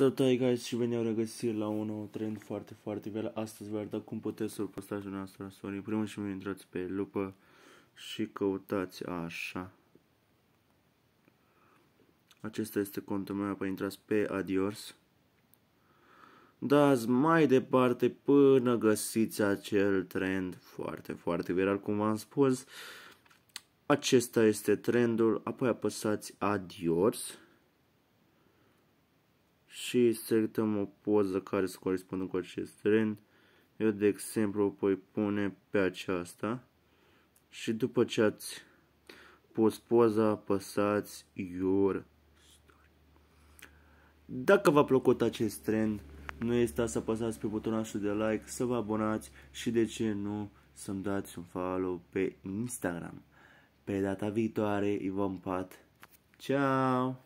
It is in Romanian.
Salutare guys și veni au regăsit la un nou trend foarte, foarte vel. Astăzi vă arăt cum puteți să-l postați dumneavoastră la Sony. Primul și mai intrați pe lupă și căutați așa. Acesta este contul meu, apoi intrați pe Adios. Dați mai departe până găsiți acel trend foarte, foarte viral, cum v-am spus. Acesta este trendul, apoi apăsați Adios și selectăm o poză care să corespundă cu acest trend. Eu, de exemplu, o voi pune pe aceasta și după ce ați pus poza, apăsați Your Story. Dacă v-a plăcut acest trend, nu este să apăsați pe butonul de like, să vă abonați și de ce nu să-mi dați un follow pe Instagram. Pe data viitoare, vă împat. Ciao!